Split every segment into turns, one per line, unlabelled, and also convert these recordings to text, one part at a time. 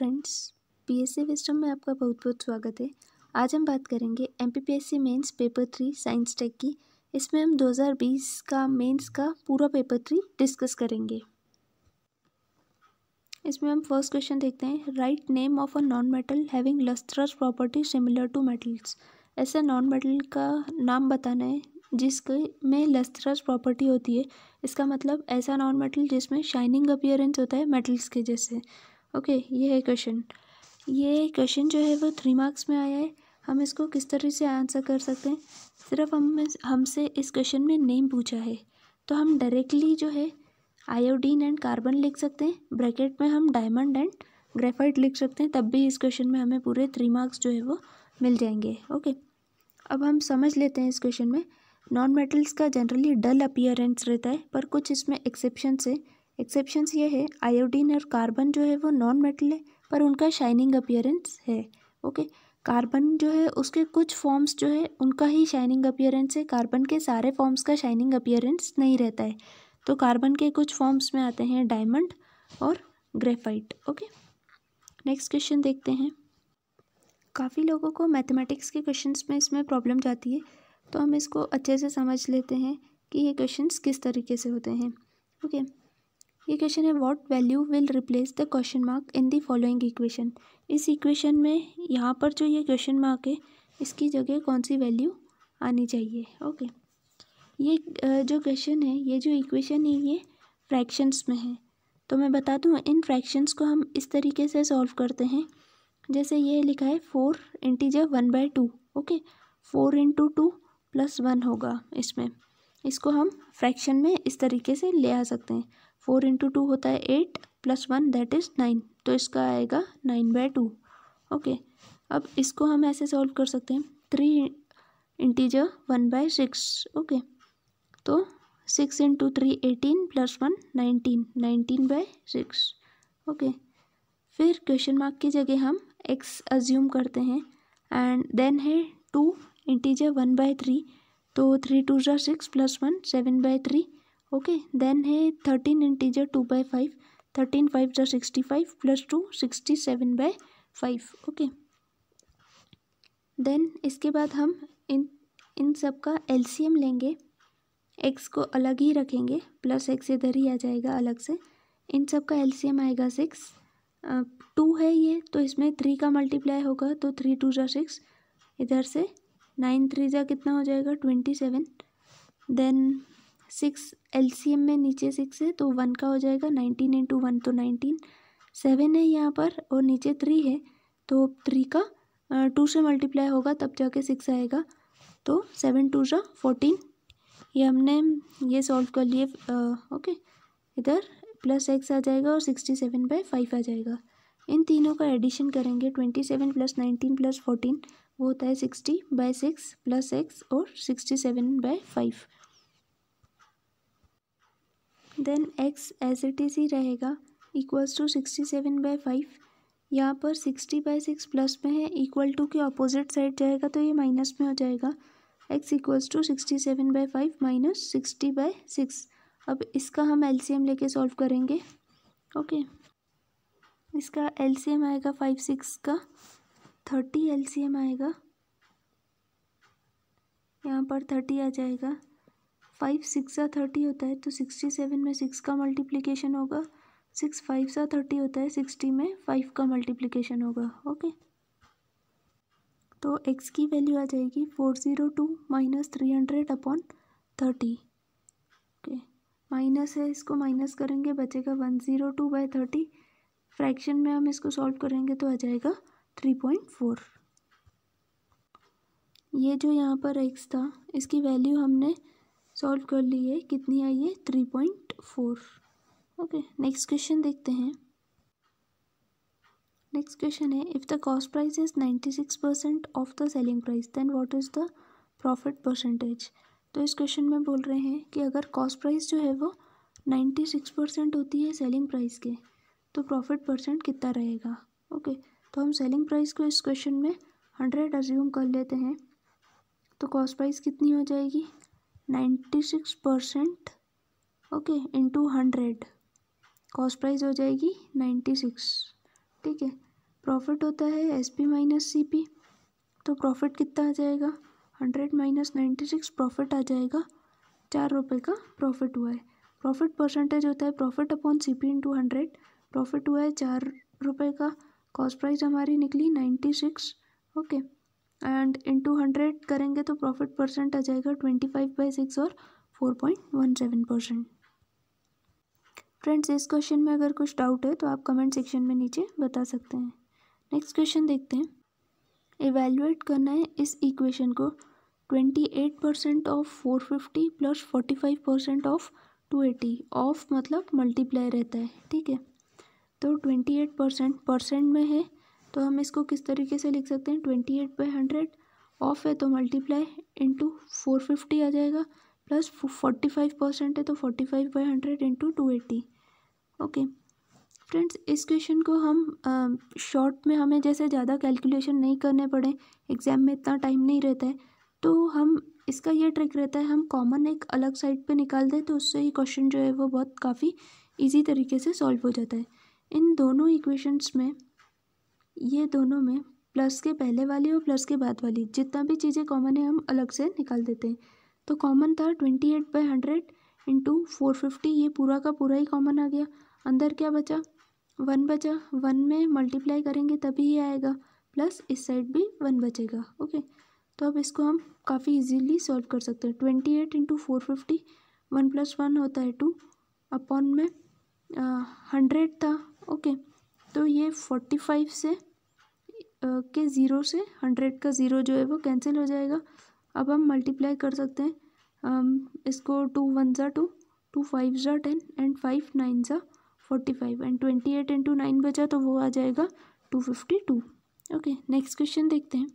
Friends PSC विस्टम में आपका बहुत बहुत स्वागत है आज हम बात करेंगे MPPSC mains paper three science tech की इसमें हम 2020 का मेंस का पूरा पेपर थ्री डिस्कस करेंगे इसमें हम फर्स्ट क्वेश्चन देखते हैं write name of a non metal having lustrous property similar to metals ऐसा नॉन मेटल का नाम बताना है जिसके में लस्त्रस प्रॉपर्टी होती है इसका मतलब ऐसा नॉन मेटल जिसमें शाइनिंग अपियरेंस होता है मेटल्स के जैसे ओके ये है क्वेश्चन ये क्वेश्चन जो है वो थ्री मार्क्स में आया है हम इसको किस तरह से आंसर कर सकते हैं सिर्फ हम हमसे इस क्वेश्चन में नेम पूछा है तो हम डायरेक्टली जो है आयोडीन एंड कार्बन लिख सकते हैं ब्रैकेट में हम डायमंड एंड ग्रेफाइट लिख सकते हैं तब भी इस क्वेश्चन में हमें पूरे थ्री मार्क्स जो है वो मिल जाएंगे ओके अब हम समझ लेते हैं इस क्वेश्चन में नॉन मेटल्स का जनरली डल अपियरेंस रहता है पर कुछ इसमें एक्सेप्शन है एक्सेप्शंस ये है आयोडीन और कार्बन जो है वो नॉन मेटल है पर उनका शाइनिंग अपियरेंस है ओके कार्बन जो है उसके कुछ फॉर्म्स जो है उनका ही शाइनिंग अपियरेंस है कार्बन के सारे फॉर्म्स का शाइनिंग अपियरेंस नहीं रहता है तो कार्बन के कुछ फॉर्म्स में आते हैं डायमंड और ग्रेफाइट ओके नेक्स्ट क्वेश्चन देखते हैं काफ़ी लोगों को मैथमेटिक्स के क्वेश्चंस में इसमें प्रॉब्लम जाती है तो हम इसको अच्छे से समझ लेते हैं कि ये क्वेश्चंस किस तरीके से होते हैं ओके okay. ये क्वेश्चन है what value will replace the question mark in the following equation इस इक्वेशन में यहाँ पर जो ये क्वेश्चन मार्क है इसकी जगह कौन सी वैल्यू आनी चाहिए ओके ये जो क्वेश्चन है ये जो इक्वेशन है ये फ्रैक्शंस में है तो मैं बता दूँ इन फ्रैक्शंस को हम इस तरीके से सॉल्व करते हैं जैसे ये लिखा है four integer one by two okay four into two plus one होगा इसमें इसको हम फ्रैक्शन में इस तरीके से ले आ सकते हैं फोर इंटू टू होता है eight plus one that is nine तो इसका आएगा नाइन बाय टू ओके अब इसको हम ऐसे सॉल्व कर सकते हैं three integer one by six okay तो six into three eighteen plus one nineteen nineteen by six okay फिर क्वेश्चन मार्क की जगह हम एक्स अज्यूम करते हैं एंड देन है two integer one by three तो थ्री टू ज़ा six plus one seven by three okay then है thirteen integer two by five thirteen five जो sixty five plus two sixty seven by five okay then इसके बाद हम इन इन सब का LCM लेंगे एक्स को अलग ही रखेंगे प्लस एक्स इधर ही आ जाएगा अलग से इन सब का एलसीएम आएगा सिक्स टू है ये तो इसमें थ्री का मल्टीप्लाई होगा तो थ्री टू जो सिक्स इधर से नाइन थ्री जो कितना हो जाएगा twenty seven then six L में नीचे सिक्स है तो वन का हो जाएगा नाइनटीन इंटू वन तो नाइनटीन सेवन है यहाँ पर और नीचे थ्री है तो थ्री का टू से मल्टीप्लाई होगा तब जाके सिक्स आएगा तो सेवन टू जो फोर्टीन ये हमने ये सॉल्व कर लिए ओके इधर प्लस एक्स आ जाएगा और सिक्सटी सेवन बाई फाइव आ जाएगा इन तीनों का एडिशन करेंगे twenty seven plus nineteen plus fourteen वो होता है sixty by six plus X और sixty seven by five then X as it is ही रहेगा equals to sixty seven by five यहाँ पर सिक्सटी बाई सिक्स प्लस में है इक्वल टू के ऑपोजिट साइड जाएगा तो ये माइनस में हो जाएगा X equals to sixty seven by five minus sixty by six अब इसका हम एल सी एम लेके सॉल्व करेंगे ओके okay. इसका एम आएगा फाइव सिक्स का थर्टी एल सी एम आएगा यहाँ पर थर्टी आ जाएगा फाइव सिक्स सा थर्टी होता है तो सिक्सटी सेवन में सिक्स का मल्टीप्लिकेशन होगा सिक्स फाइव सा थर्टी होता है सिक्सटी में फाइव का मल्टीप्लिकेशन होगा ओके तो एक्स की वैल्यू आ जाएगी four zero two minus three hundred upon thirty okay minus है इसको माइनस करेंगे बचेगा one zero two by thirty fraction में हम इसको सॉल्व करेंगे तो आ जाएगा थ्री पॉइंट फोर ये जो यहाँ पर एक्स था इसकी वैल्यू हमने सॉल्व कर ली है कितनी आई है three point four okay next question देखते हैं नेक्स्ट क्वेश्चन है if the cost price is ninety six percent of the selling price then what is the profit percentage तो इस क्वेश्चन में बोल रहे हैं कि अगर कॉस्ट प्राइस जो है वो नाइन्टी सिक्स परसेंट होती है सेलिंग प्राइस के तो प्रॉफिट परसेंट कितना रहेगा ओके तो हम सेलिंग प्राइस को इस क्वेश्चन में हंड्रेड अज्यूम कर लेते हैं तो कॉस्ट प्राइस कितनी हो जाएगी ninety six percent okay into hundred cost price हो जाएगी नाइन्टी सिक्स ठीक है प्रॉफिट होता है S P minus C P तो प्रॉफिट कितना आ जाएगा hundred minus ninety six profit आ जाएगा चार रुपये का प्रॉफिट हुआ है प्रॉफिट परसेंटेज होता है profit upon C P into hundred profit हुआ है चार रुपये का कॉस्ट प्राइस हमारी निकली ninety six okay and to hundred करेंगे तो प्रॉफिट परसेंट आ जाएगा ट्वेंटी फाइव बाई सिक्स और four point one seven percent friends इस क्वेश्चन में अगर कुछ डाउट है तो आप कमेंट सेक्शन में नीचे बता सकते हैं नेक्स्ट क्वेश्चन देखते हैं इवेल्युएट करना है इस इक्वेशन को twenty eight percent of four fifty plus forty five percent of two eighty of मतलब मल्टीप्लाई रहता है ठीक है तो ट्वेंटी एट परसेंट परसेंट में है तो हम इसको किस तरीके से लिख सकते हैं twenty eight by hundred of है तो मल्टीप्लाई इंटू फोर फिफ्टी आ जाएगा प्लस फोर्टी फाइव परसेंट है तो forty five by hundred into two eighty okay friends इस क्वेश्चन को हम शॉर्ट में हमें जैसे ज़्यादा कैलकुलेशन नहीं करने पड़े एग्ज़ाम में इतना टाइम नहीं रहता है तो हम इसका ये ट्रिक रहता है हम कॉमन एक अलग साइड पे निकाल दें तो उससे ही क्वेश्चन जो है वो बहुत काफ़ी इजी तरीके से सॉल्व हो जाता है इन दोनों इक्वेशंस में ये दोनों में प्लस के पहले वाली और प्लस के बाद वाली जितना भी चीज़ें कॉमन है हम अलग से निकाल देते हैं तो कॉमन था twenty eight by hundred into four fifty ये पूरा का पूरा ही कॉमन आ गया अंदर क्या बचा वन बचा वन में मल्टीप्लाई करेंगे तभी ये आएगा प्लस इस साइड भी वन बचेगा ओके तो अब इसको हम काफ़ी इजीली सॉल्व कर सकते हैं twenty eight into four fifty one plus one होता है टू अपॉन में हंड्रेड था ओके तो ये फोर्टी फाइव से के ज़ीरो से हंड्रेड का ज़ीरो जो है वो कैंसिल हो जाएगा अब हम मल्टीप्लाई कर सकते हैं इसको टू वन ज़ा टू टू फाइव ज़ा टेन एंड फाइव नाइन ज़ा forty five and twenty eight into nine बचा तो वो आ जाएगा two fifty two okay next question देखते हैं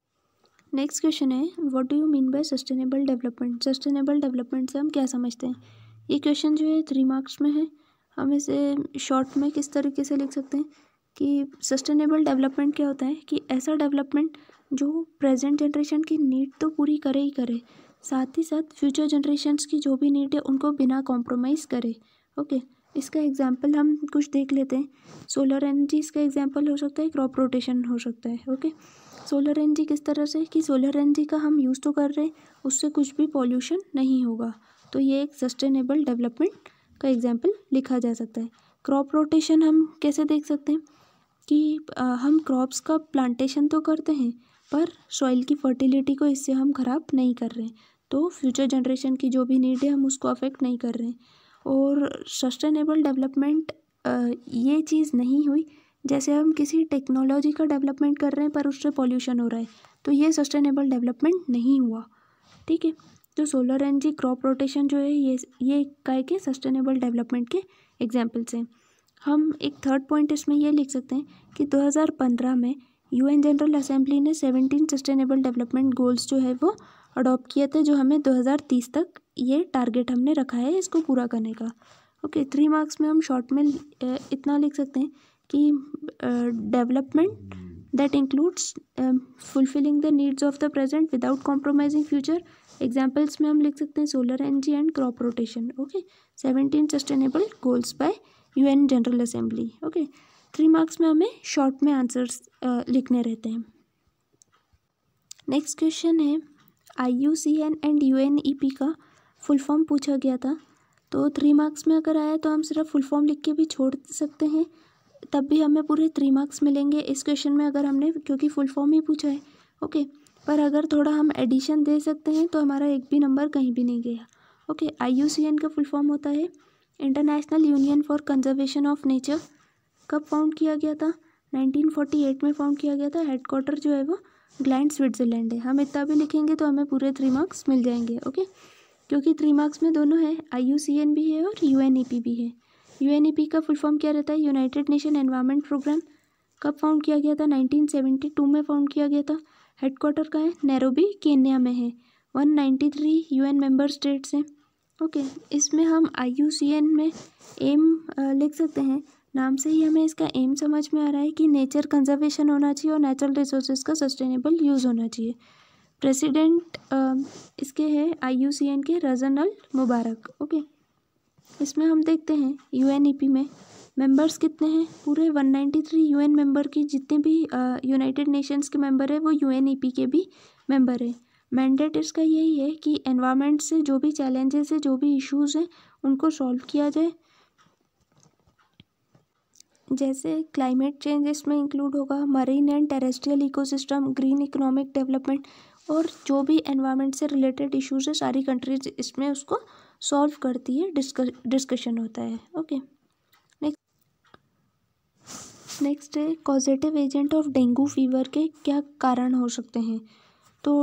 नेक्स्ट क्वेश्चन है what do you mean by sustainable development sustainable development से हम क्या समझते हैं ये क्वेश्चन जो है थ्री मार्क्स में है हम इसे शॉर्ट में किस तरीके से लिख सकते हैं कि सस्टेनेबल डेवलपमेंट क्या होता है कि ऐसा डेवलपमेंट जो प्रेजेंट जनरेशन की नीड तो पूरी करे ही करे साथ ही साथ फ्यूचर जनरेशन की जो भी नीड है उनको बिना कॉम्प्रोमाइज़ करे ओके इसका एग्जाम्पल हम कुछ देख लेते हैं सोलर एनर्जी इसका एग्जाम्पल हो सकता है क्रॉप रोटेशन हो सकता है ओके सोलर एनर्जी किस तरह से कि सोलर एनर्जी का हम यूज़ तो कर रहे हैं उससे कुछ भी पॉल्यूशन नहीं होगा तो ये एक सस्टेनेबल डेवलपमेंट का एग्जाम्पल लिखा जा सकता है क्रॉप रोटेशन हम कैसे देख सकते हैं कि हम क्रॉप्स का प्लांटेशन तो करते हैं पर सॉइल की फर्टिलिटी को इससे हम ख़राब नहीं कर रहे तो फ्यूचर जनरेशन की जो भी नीड है हम उसको अफेक्ट नहीं कर रहे और सस्टेनेबल डेवलपमेंट ये चीज़ नहीं हुई जैसे हम किसी टेक्नोलॉजी का डेवलपमेंट कर रहे हैं पर उससे पॉल्यूशन हो रहा है तो ये सस्टेनेबल डेवलपमेंट नहीं हुआ ठीक है तो सोलर एनर्जी क्रॉप रोटेशन जो है ये ये कह के सस्टेनेबल डेवलपमेंट के एग्जाम्पल्स हैं हम एक थर्ड पॉइंट इसमें यह लिख सकते हैं कि 2015 में यूएन जनरल असेंबली ने 17 सस्टेनेबल डेवलपमेंट गोल्स जो है वो अडॉप्ट किए थे जो हमें 2030 तक ये टारगेट हमने रखा है इसको पूरा करने का ओके थ्री मार्क्स में हम शॉर्ट में इतना लिख सकते हैं कि development that includes fulfilling the needs of the present without compromising future examples में हम लिख सकते हैं solar energy and crop rotation okay seventeen sustainable goals by UN general assembly okay three marks में हमें शॉर्ट में आंसर्स लिखने रहते हैं नेक्स्ट क्वेश्चन है I U C N and U N E P का फुल फॉर्म पूछा गया था तो थ्री मार्क्स में अगर आया तो हम सिर्फ फुल फॉर्म लिख के भी छोड़ सकते हैं तब भी हमें पूरे थ्री मार्क्स मिलेंगे इस क्वेश्चन में अगर हमने क्योंकि फुल फॉर्म ही पूछा है ओके पर अगर थोड़ा हम एडिशन दे सकते हैं तो हमारा एक भी नंबर कहीं भी नहीं गया okay I U C N का फुल फॉर्म होता है international union for conservation of nature कब फाउंड किया गया था 1948 में फाउंड किया गया था हेडक्वार्टर जो है वो ग्लैंड स्विट्जरलैंड है हम इतना भी लिखेंगे तो हमें पूरे थ्री मार्क्स मिल जाएंगे ओके क्योंकि थ्री मार्क्स में दोनों है आई भी है और यू e भी है यू e का फुल फॉर्म क्या रहता है यूनाइटेड नेशन एनवायरमेंट प्रोग्राम कब फाउंड किया गया था 1972 में फाउंड किया गया था हेडक्वार्टर का है नैरोबी केन्या में है 193 यूएन मेंबर स्टेट्स हैं ओके इसमें हम आई यू सी एन में एम लिख सकते हैं नाम से ही हमें इसका एम समझ में आ रहा है कि नेचर कंजर्वेशन होना चाहिए और नेचुरल रिसोर्सेज का सस्टेनेबल यूज़ होना चाहिए प्रेसिडेंट इसके है आईयूसीएन के रजन अल मुबारक ओके इसमें हम देखते हैं यूएनईपी e में मेंबर्स कितने हैं पूरे 193 यूएन मेंबर की जितने भी यूनाइटेड नेशंस के मेंबर हैं वो यूएनईपी e के भी मेंबर हैं मैंडेट इसका यही है कि एनवायरमेंट से जो भी चैलेंजेस है जो भी इश्यूज़ हैं उनको सॉल्व किया जाए जैसे क्लाइमेट चेंज इसमें इंक्लूड होगा marine and terrestrial ecosystem green economic development और जो भी एनवायरमेंट से रिलेटेड इश्यूज़ है सारी कंट्रीज इसमें उसको सॉल्व करती है डिस्कशन होता है ओके नेक्स्ट नेक्स्ट है positive agent of dengue fever के क्या कारण हो सकते हैं तो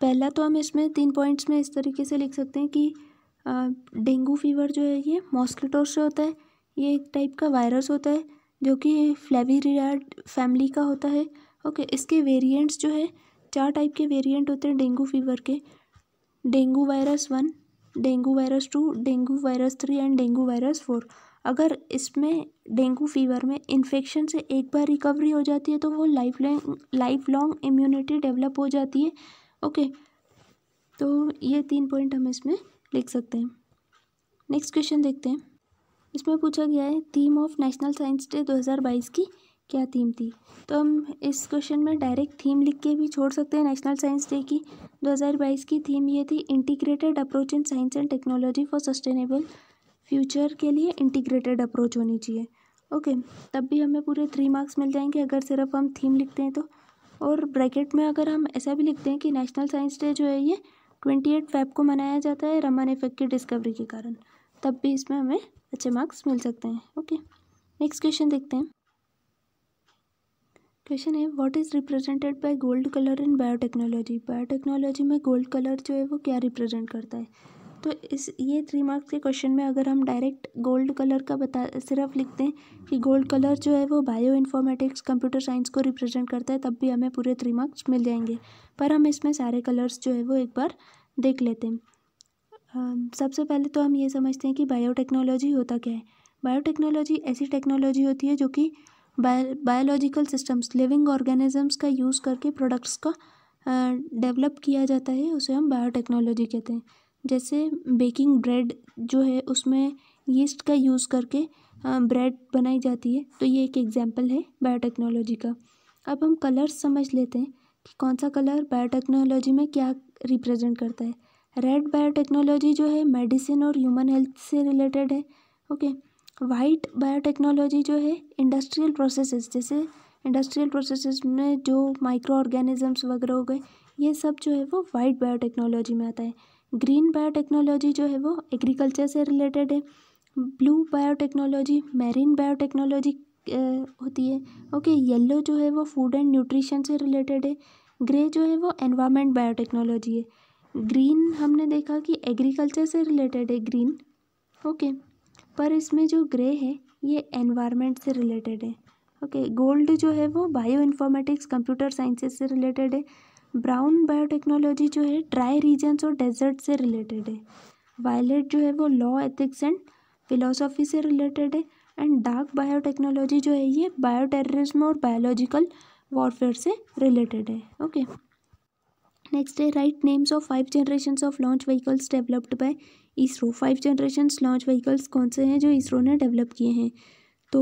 पहला तो हम इसमें तीन पॉइंट्स में इस तरीके से लिख सकते हैं कि डेंगू फीवर जो है ये मॉस्किटो से होता है ये एक टाइप का वायरस होता है जो कि फ्लेवीरियाड फैमिली का होता है ओके इसके वेरिएंट्स जो है चार टाइप के वेरिएंट होते हैं डेंगू फीवर के dengue virus one dengue virus two dengue virus three and dengue virus four अगर इसमें डेंगू फीवर में इन्फेक्शन से एक बार रिकवरी हो जाती है तो वो life long life long immunity develop हो जाती है ओके तो ये तीन पॉइंट हम इसमें लिख सकते हैं नेक्स्ट क्वेश्चन देखते हैं इसमें पूछा गया है theme of national science day 2022 की क्या थीम थी तो हम इस क्वेश्चन में डायरेक्ट थीम लिख के भी छोड़ सकते हैं नेशनल साइंस डे की 2022 की थीम ये थी integrated approach in science and technology for sustainable future के लिए इंटीग्रेटेड अप्रोच होनी चाहिए ओके तब भी हमें पूरे थ्री मार्क्स मिल जाएंगे अगर सिर्फ हम थीम लिखते हैं तो और ब्रैकेट में अगर हम ऐसा भी लिखते हैं कि नेशनल साइंस डे जो है ये ट्वेंटी एट फाइव को मनाया जाता है रमन इफेक्ट की डिस्कवरी के कारण तब भी इसमें हमें अच्छे मार्क्स मिल सकते हैं ओके नेक्स्ट क्वेश्चन देखते हैं क्वेश्चन है what is represented by gold colour in biotechnology biotechnology में गोल्ड कलर जो है वो क्या रिप्रेजेंट करता है तो इस ये थ्री मार्क्स के क्वेश्चन में अगर हम डायरेक्ट गोल्ड कलर का बता सिर्फ लिखते हैं कि गोल्ड कलर जो है वो बायो इन्फॉर्मेटिक्स कंप्यूटर साइंस को रिप्रेजेंट करता है तब भी हमें पूरे थ्री मार्क्स मिल जाएंगे पर हम इसमें सारे कलर्स जो है वो एक बार देख लेते हैं सबसे पहले तो हम ये समझते हैं कि बायोटेक्नोलॉजी होता क्या है बायोटेक्नोलॉजी ऐसी टेक्नोलॉजी होती है जो कि बायोलॉजिकल सिस्टम्स लिविंग ऑर्गेनिजम्स का यूज़ करके प्रोडक्ट्स का डेवलप किया जाता है उसे हम बायोटेक्नोलॉजी कहते हैं जैसे बेकिंग ब्रेड जो है उसमें यीस्ट का यूज़ करके ब्रेड बनाई जाती है तो ये एक एग्जाम्पल है बायोटेक्नोलॉजी का अब हम कलर्स समझ लेते हैं कि कौन सा कलर बायोटेक्नोलॉजी में क्या रिप्रेजेंट करता है रेड बायोटेक्नोलॉजी जो है मेडिसिन और ह्यूमन हेल्थ से रिलेटेड है ओके वाइट बायोटेक्नोलॉजी जो है इंडस्ट्रियल प्रोसेसेस जैसे इंडस्ट्रियल प्रोसेसेस में जो माइक्रो ऑर्गेनिजम्स वगैरह हो गए ये सब जो है वो वाइट बायोटेक्नोलॉजी में आता है ग्रीन बायोटेक्नोलॉजी जो है वो एग्रीकल्चर से रिलेटेड है ब्लू बायोटेक्नोलॉजी मैरीन बायोटेक्नोलॉजी होती है ओके येलो जो है वो फूड एंड न्यूट्रिशन से रिलेटेड है ग्रे जो है वो एनवायरमेंट बायोटेक्नोलॉजी है ग्रीन हमने देखा कि एग्रीकल्चर से रिलेटेड है ग्रीन ओके पर इसमें जो ग्रे है ये एनवायरमेंट से रिलेटेड है ओके गोल्ड जो है वो बायो इन्फॉर्मेटिक्स कंप्यूटर साइंसेस से रिलेटेड है ब्राउन बायोटेक्नोलॉजी जो है ड्राई रीजन्स और डेजर्ट से रिलेटेड है वायलेट जो है वो लॉ एथिक्स एंड फिलोसॉफी से रिलेटेड है एंड डार्क बायोटेक्नोलॉजी जो है ये बायोटेररिज्म और बायोलॉजिकल वॉरफेयर से रिलेटेड है ओके नेक्स्ट है right names of five generation of launch vehicles developed by ISRO five generation launch vehicles कौन से हैं जो इसरो ने डेवलप किए हैं तो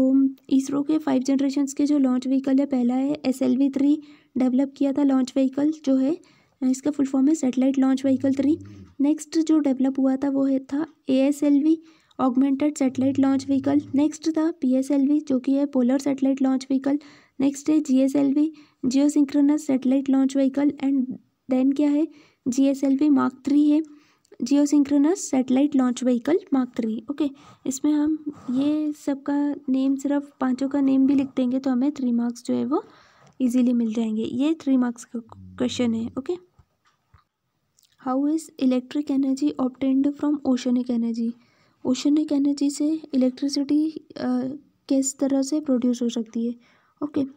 इसरो के फाइव जनरेशन्स के जो लॉन्च व्हीकल है पहला है S L V three develop किया था लॉन्च व्हीकल जो है इसका फुल फॉर्म है satellite launch vehicle three next जो डेवलप हुआ था वो है था A S L V augmented satellite launch vehicle next था पी एस एल वी जो कि है polar satellite launch vehicle next है G S L V geo synchronous satellite launch vehicle and then क्या है G S L we mark three है geo synchronous satellite launch vehicle mark three okay इसमें हम ये सबका नेम सिर्फ पांचों का नेम भी लिख देंगे तो हमें थ्री मार्क्स जो है वो इजीली मिल जाएंगे ये थ्री मार्क्स का क्वेश्चन है okay how is electric energy obtained from oceanic energy oceanic energy से इलेक्ट्रिसिटी किस तरह से प्रोड्यूस हो सकती है ओके okay.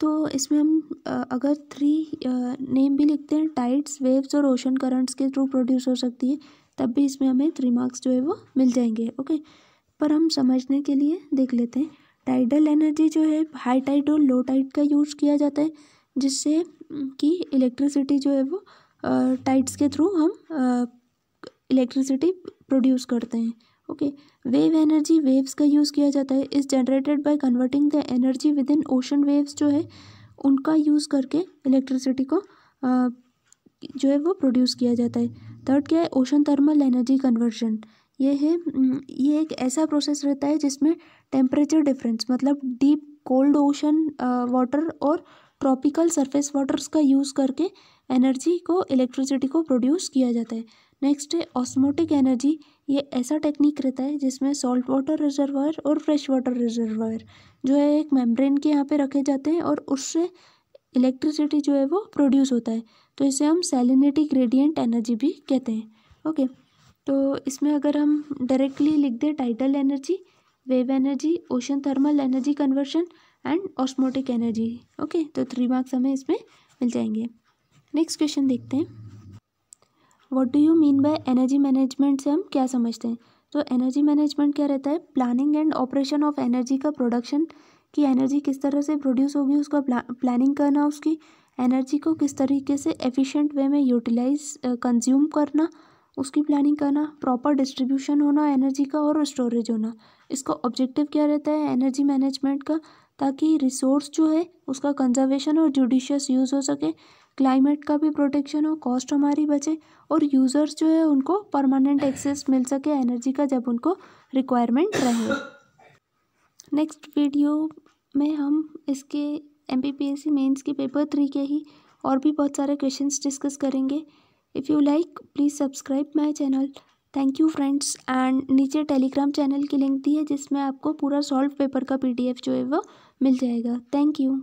तो इसमें हम अगर थ्री नेम भी लिखते हैं टाइड्स वेव्स और ओशन करंट्स के थ्रू प्रोड्यूस हो सकती है तब भी इसमें हमें थ्री मार्क्स जो है वो मिल जाएंगे ओके पर हम समझने के लिए देख लेते हैं टाइडल एनर्जी जो है हाई टाइड और लो टाइड का यूज किया जाता है जिससे कि इलेक्ट्रिसिटी जो है वो टाइड्स के थ्रू हम इलेक्ट्रिसिटी प्रोड्यूस करते हैं ओके वेव एनर्जी वेव्स का यूज़ किया जाता है is generated by converting the energy within ocean waves जो है उनका यूज़ करके इलेक्ट्रिसिटी को आ, जो है वो प्रोड्यूस किया जाता है थर्ड क्या है ओशन थर्मल एनर्जी कन्वर्जन ये है ये एक ऐसा प्रोसेस रहता है जिसमें टेम्परेचर डिफरेंस मतलब डीप कोल्ड ओशन वाटर और ट्रॉपिकल सरफेस वाटर्स का यूज़ करके एनर्जी को इलेक्ट्रिसिटी को प्रोड्यूस किया जाता है नेक्स्ट है ऑस्मोटिक एनर्जी ये ऐसा टेक्निक रहता है जिसमें सॉल्ट वाटर रिजर्वायर और फ्रेश वाटर रिजर्वायर जो है एक मेम्ब्रेन के यहाँ पे रखे जाते हैं और उससे इलेक्ट्रिसिटी जो है वो प्रोड्यूस होता है तो इसे हम सैलिनिटी ग्रेडियंट एनर्जी भी कहते हैं ओके तो इसमें अगर हम डायरेक्टली लिख दें tidal energy wave energy ocean thermal energy conversion and osmotic energy okay तो थ्री मार्क्स हमें इसमें मिल जाएंगे नेक्स्ट क्वेश्चन देखते हैं what do you mean by energy management से हम क्या समझते हैं तो एनर्जी मैनेजमेंट क्या रहता है planning and operation of energy का प्रोडक्शन कि एनर्जी किस तरह से प्रोड्यूस होगी उसका प्लानिंग करना उसकी एनर्जी को किस तरीके से एफिशिएंट वे में यूटिलाइज कंज्यूम करना उसकी प्लानिंग करना प्रॉपर डिस्ट्रीब्यूशन होना एनर्जी का और स्टोरेज होना इसका ऑब्जेक्टिव क्या रहता है एनर्जी मैनेजमेंट का ताकि रिसोर्स जो है उसका कंजर्वेशन और जुडिशियस यूज़ हो सके क्लाइमेट का भी प्रोटेक्शन हो कॉस्ट हमारी बचे और यूज़र्स जो है उनको परमानेंट एक्सेस मिल सके एनर्जी का जब उनको रिक्वायरमेंट रहे नेक्स्ट वीडियो में हम इसके M P P S C mains के पेपर थ्री के ही और भी बहुत सारे क्वेश्चंस डिस्कस करेंगे if you like please subscribe my channel thank you friends and नीचे टेलीग्राम चैनल की लिंक दी है जिसमें आपको पूरा सॉल्व पेपर का पीडीएफ जो है वो मिल जाएगा थैंक यू